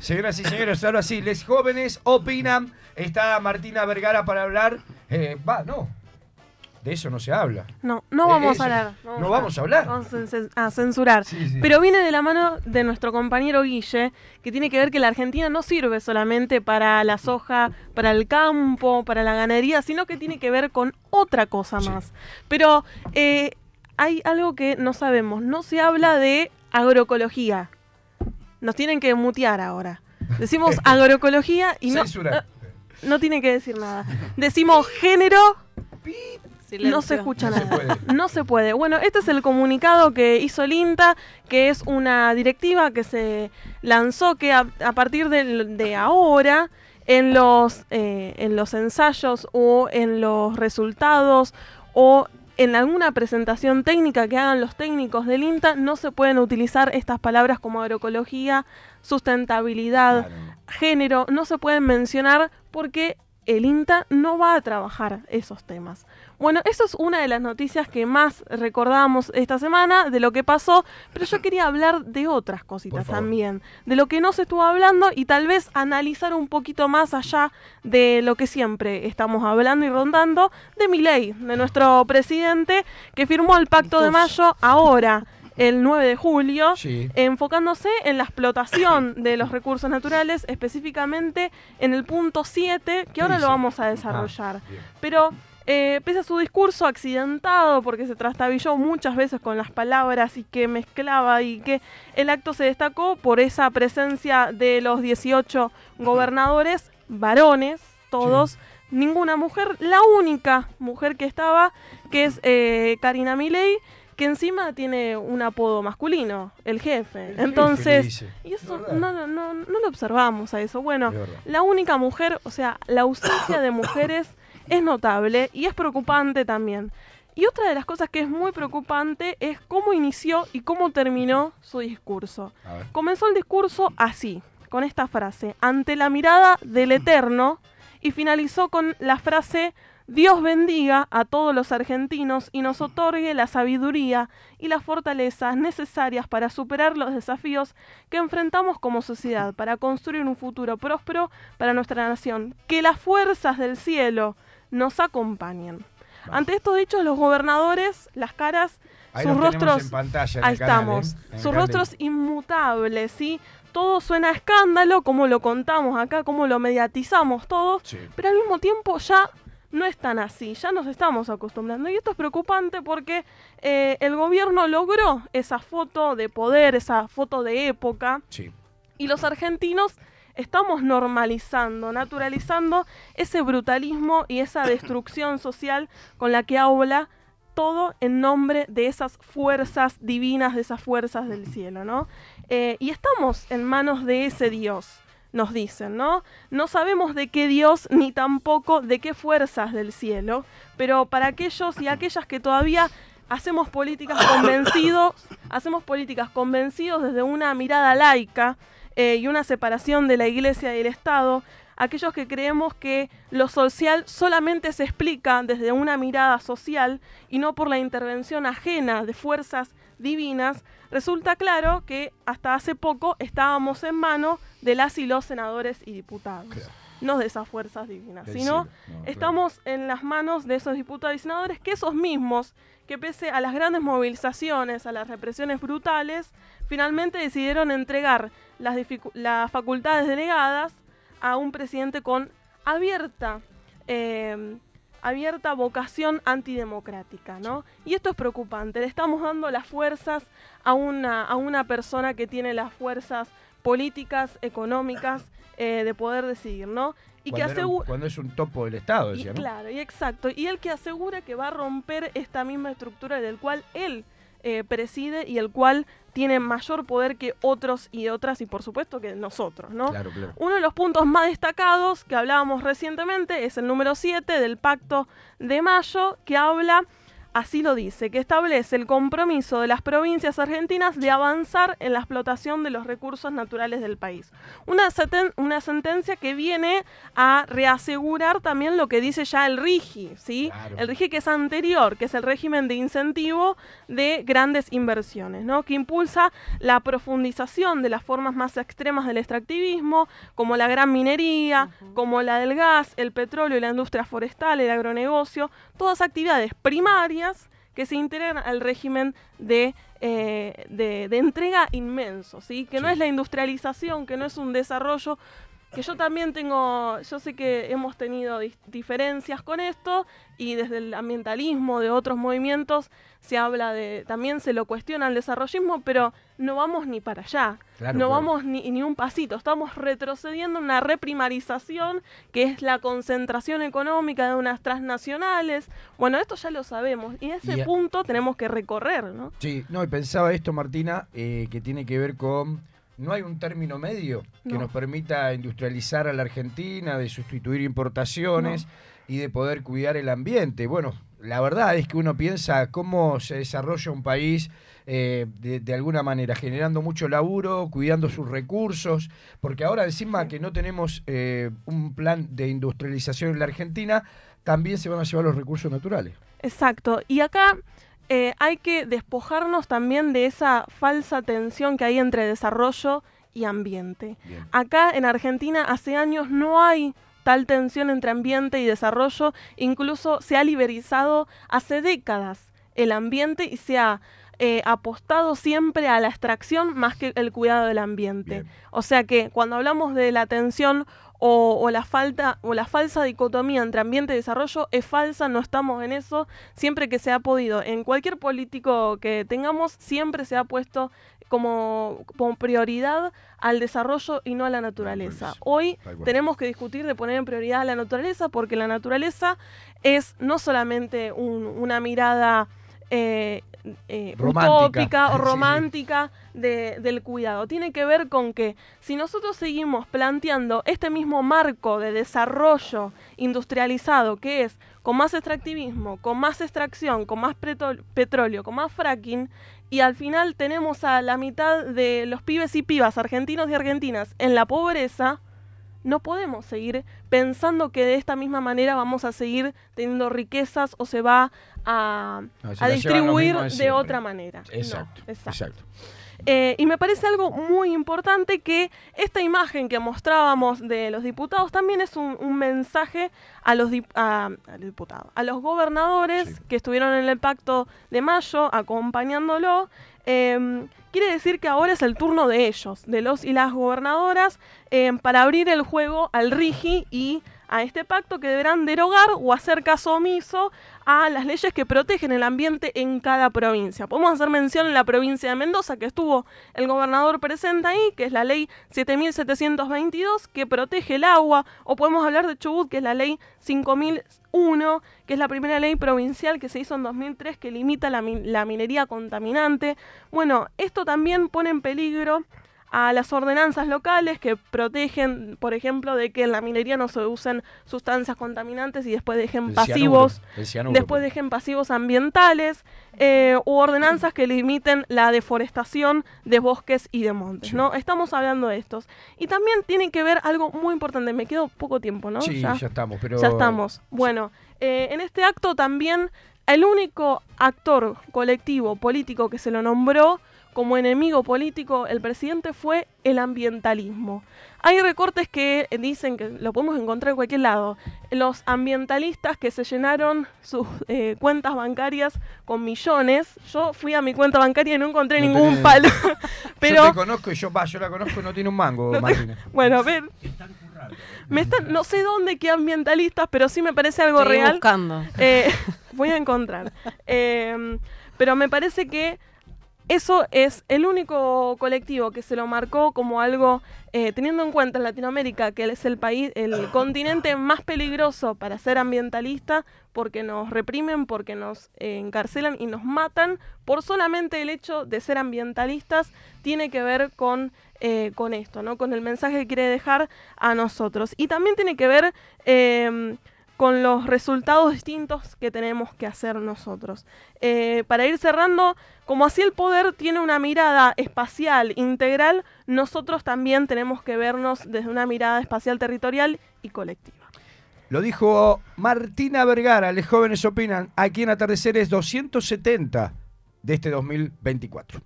Señoras y señores, ahora sí, les jóvenes opinan. Está Martina Vergara para hablar. Eh, va, no. De eso no se habla. No, no eh, vamos a hablar. No, vamos a hablar. Vamos a censurar. Pero viene de la mano de nuestro compañero Guille, que tiene que ver que la Argentina no sirve solamente para la soja, para el campo, para la ganadería, sino que tiene que ver con otra cosa más. Pero eh, hay algo que no sabemos. No se habla de agroecología. Nos tienen que mutear ahora. Decimos agroecología y no, no, no tienen que decir nada. Decimos género. No se escucha nada. No se puede. Bueno, este es el comunicado que hizo LINTA, INTA, que es una directiva que se lanzó que a, partir de, ahora en los, eh, en los ensayos o en los resultados o en alguna presentación técnica que hagan los técnicos del INTA no se pueden utilizar estas palabras como agroecología, sustentabilidad, género, no se pueden mencionar porque el INTA no va a trabajar esos temas. Bueno, eso es una de las noticias que más recordamos esta semana de lo que pasó, pero yo quería hablar de otras cositas también, de lo que no se estuvo hablando y tal vez analizar un poquito más allá de lo que siempre estamos hablando y rondando, de mi ley, de nuestro presidente que firmó el Pacto de Mayo ahora el 9 de julio, enfocándose en la explotación de los recursos naturales, específicamente en el punto 7, que ahora lo vamos a ah, desarrollar. Pero eh, pese a su discurso accidentado, porque se trastabilló muchas veces con las palabras y que mezclaba y que el acto se destacó por esa presencia de los 18 gobernadores, varones, todos, ninguna mujer, la única mujer que estaba, que es eh, Karina Milei, que encima tiene un apodo masculino, el jefe. Entonces, eso no, lo observamos a eso. Bueno, la única mujer, o sea, la ausencia de mujeres es notable y es preocupante también. Y otra de las cosas que es muy preocupante es cómo inició y cómo terminó su discurso. Comenzó el discurso así, con esta frase, ante la mirada del Eterno, y finalizó con la frase, Dios bendiga a todos los argentinos y nos otorgue la sabiduría y las fortalezas necesarias para superar los desafíos que enfrentamos como sociedad, para construir un futuro próspero para nuestra nación. Que las fuerzas del cielo nos acompañen. Ante estos dichos, los gobernadores, las caras, sus rostros, ahí estamos, ¿eh? sus rostros inmutables, ¿sí? todo suena a escándalo, como lo contamos acá, como lo mediatizamos todos, pero al mismo tiempo ya no es tan así, ya nos estamos acostumbrando. Y esto es preocupante porque eh, el gobierno logró esa foto de poder, esa foto de época. Y los argentinos estamos normalizando, naturalizando ese brutalismo y esa destrucción social con la que habla todo en nombre de esas fuerzas divinas, de esas fuerzas del cielo, ¿no? Eh, y estamos en manos de ese Dios nos dicen, ¿no? No sabemos de qué Dios ni tampoco de qué fuerzas del cielo, pero para aquellos y aquellas que todavía hacemos políticas convencidos, hacemos políticas convencidos desde una mirada laica eh, y una separación de la iglesia y el Estado, aquellos que creemos que lo social solamente se explica desde una mirada social y no por la intervención ajena de fuerzas divinas, resulta claro que hasta hace poco estábamos en manos de las y los senadores y diputados. No de esas fuerzas divinas, sino estamos en las manos de esos diputados y senadores que esos mismos, que pese a las grandes movilizaciones, a las represiones brutales, finalmente decidieron entregar las, facultades delegadas a un presidente con abierta eh, abierta vocación antidemocrática, ¿no? Y esto es preocupante, le estamos dando las fuerzas a una, a una persona que tiene las fuerzas políticas, económicas, eh, de poder decidir, ¿no? Y que asegura... cuando es un topo del Estado, Claro, y exacto. Y el que asegura que va a romper esta misma estructura del cual él eh, preside y el cual tiene mayor poder que otros y otras y por supuesto que nosotros, ¿no? Uno de los puntos más destacados que hablábamos recientemente es el número 7 del Pacto de Mayo que habla Así lo dice, que establece el compromiso de las provincias argentinas de avanzar en la explotación de los recursos naturales del país. Una, sentencia que viene a reasegurar también lo que dice ya el RIGI, ¿sí? El RIGI que es anterior, que es el régimen de incentivo de grandes inversiones, ¿no? Que impulsa la profundización de las formas más extremas del extractivismo, como la gran minería, como la del gas, el petróleo y la industria forestal, el agronegocio, todas actividades primarias que se integran al régimen de, eh, entrega inmenso, ¿sí? que no es la industrialización, que no es un desarrollo, que yo también tengo, yo sé que hemos tenido diferencias con esto y desde el ambientalismo de otros movimientos se habla de, también se lo cuestiona el desarrollismo, pero no vamos ni para allá, no vamos ni, ni un pasito, estamos retrocediendo una reprimarización que es la concentración económica de unas transnacionales. Bueno, esto ya lo sabemos y ese punto tenemos que recorrer, ¿no? Sí, no, y pensaba esto, Martina, eh, que tiene que ver con no hay un término medio que nos permita industrializar a la Argentina, de sustituir importaciones y de poder cuidar el ambiente. Bueno, la verdad es que uno piensa cómo se desarrolla un país eh, de, alguna manera, generando mucho laburo, cuidando sus recursos, porque ahora encima que no tenemos eh, un plan de industrialización en la Argentina, también se van a llevar los recursos naturales. Exacto, y acá eh, hay que despojarnos también de esa falsa tensión que hay entre desarrollo y ambiente. Acá en Argentina hace años no hay tal tensión entre ambiente y desarrollo, incluso se ha liberalizado hace décadas el ambiente y se ha eh, apostado siempre a la extracción más que el cuidado del ambiente. O sea que cuando hablamos de la tensión o, la falta o la falsa dicotomía entre ambiente y desarrollo es falsa, no estamos en eso, siempre que se ha podido. En cualquier político que tengamos, siempre se ha puesto como, prioridad al desarrollo y no a la naturaleza. Hoy tenemos que discutir de poner en prioridad a la naturaleza porque la naturaleza es no solamente una mirada eh, eh, o romántica De, del cuidado. Tiene que ver con que si nosotros seguimos planteando este mismo marco de desarrollo industrializado, que es con más extractivismo, con más extracción, con más petróleo, con más fracking, y al final tenemos a la mitad de los pibes y pibas argentinos y argentinas en la pobreza, no podemos seguir pensando que de esta misma manera vamos a seguir teniendo riquezas o se va a, ah, distribuir de otra manera. exacto. exacto. Eh, y me parece algo muy importante que esta imagen que mostrábamos de los diputados también es un, mensaje a los, diputados, a los gobernadores que estuvieron en el pacto de mayo acompañándolo. Em, quiere decir que ahora es el turno de ellos, de los y las gobernadoras, em, para abrir el juego al RIGI y a este pacto que deberán derogar o hacer caso omiso a las leyes que protegen el ambiente en cada provincia. Podemos hacer mención en la provincia de Mendoza, que estuvo el gobernador presente ahí, que es la ley 7722, que protege el agua, o podemos hablar de Chubut, que es la ley 5001, que es la primera ley provincial que se hizo en 2003, que limita la, la minería contaminante. Bueno, esto también pone en peligro a las ordenanzas locales que protegen, por ejemplo, de que en la minería no se usen sustancias contaminantes y después dejen pasivos, después pues. dejen pasivos ambientales, o eh, u ordenanzas que limiten la deforestación de bosques y de montes, ¿no? Estamos hablando de estos. Y también tiene que ver algo muy importante, me quedo poco tiempo, ¿no? Sí, ya, estamos, pero... Ya estamos. Bueno, eh, en este acto también el único actor colectivo político que se lo nombró como enemigo político el presidente fue el ambientalismo. Hay recortes que dicen que lo podemos encontrar en cualquier lado. Los ambientalistas que se llenaron sus eh, cuentas bancarias con millones. Yo fui a mi cuenta bancaria y no encontré ningún palo. pero... Yo conozco y yo, la conozco y no tiene un mango, no Bueno, a ver. no sé dónde qué ambientalistas, pero sí me parece algo real. Eh, voy a encontrar. Eh, pero me parece que eso es el único colectivo que se lo marcó como algo, eh, teniendo en cuenta en Latinoamérica, que es el país, el continente más peligroso para ser ambientalista, porque nos reprimen, porque nos eh, encarcelan y nos matan por solamente el hecho de ser ambientalistas, tiene que ver con, eh, con esto, ¿no? Con el mensaje que quiere dejar a nosotros. Y también tiene que ver em, con los resultados distintos que tenemos que hacer nosotros. Eh, para ir cerrando, como así el poder tiene una mirada espacial integral, nosotros también tenemos que vernos desde una mirada espacial territorial y colectiva. Lo dijo Martina Vergara, Les Jóvenes Opinan, aquí en Atardeceres 270 de este 2024.